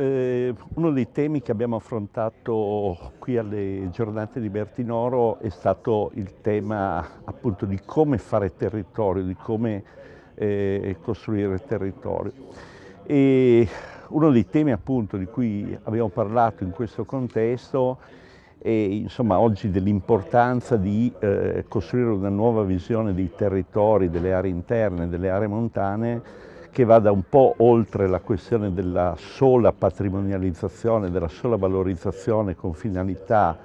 Eh, uno dei temi che abbiamo affrontato qui alle giornate di Bertinoro è stato il tema appunto di come fare territorio, di come eh, costruire territorio. E uno dei temi appunto di cui abbiamo parlato in questo contesto è insomma oggi dell'importanza di eh, costruire una nuova visione dei territori, delle aree interne, delle aree montane che vada un po' oltre la questione della sola patrimonializzazione, della sola valorizzazione con finalità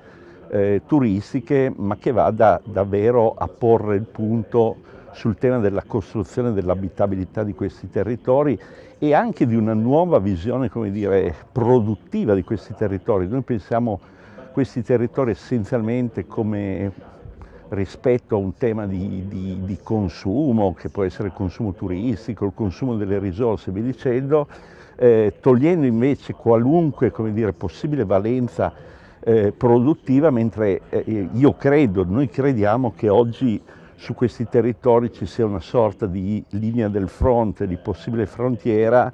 eh, turistiche, ma che vada davvero a porre il punto sul tema della costruzione dell'abitabilità di questi territori e anche di una nuova visione dire, produttiva di questi territori. Noi pensiamo questi territori essenzialmente come rispetto a un tema di, di, di consumo, che può essere il consumo turistico, il consumo delle risorse, vi dicendo, eh, togliendo invece qualunque dire, possibile valenza eh, produttiva, mentre eh, io credo, noi crediamo che oggi su questi territori ci sia una sorta di linea del fronte, di possibile frontiera,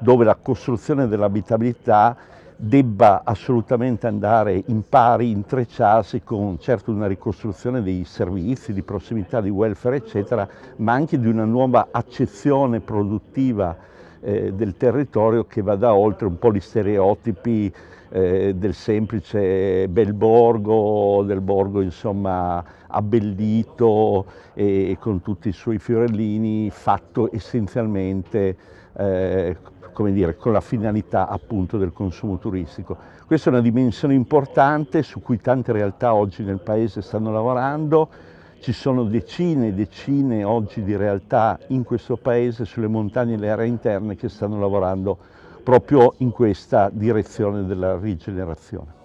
dove la costruzione dell'abitabilità debba assolutamente andare in pari, intrecciarsi con certo una ricostruzione dei servizi di prossimità, di welfare eccetera, ma anche di una nuova accezione produttiva eh, del territorio che vada oltre un po' gli stereotipi eh, del semplice bel borgo, del borgo insomma abbellito e, e con tutti i suoi fiorellini, fatto essenzialmente eh, come dire, con la finalità appunto del consumo turistico. Questa è una dimensione importante su cui tante realtà oggi nel paese stanno lavorando, ci sono decine e decine oggi di realtà in questo paese, sulle montagne e le aree interne, che stanno lavorando proprio in questa direzione della rigenerazione.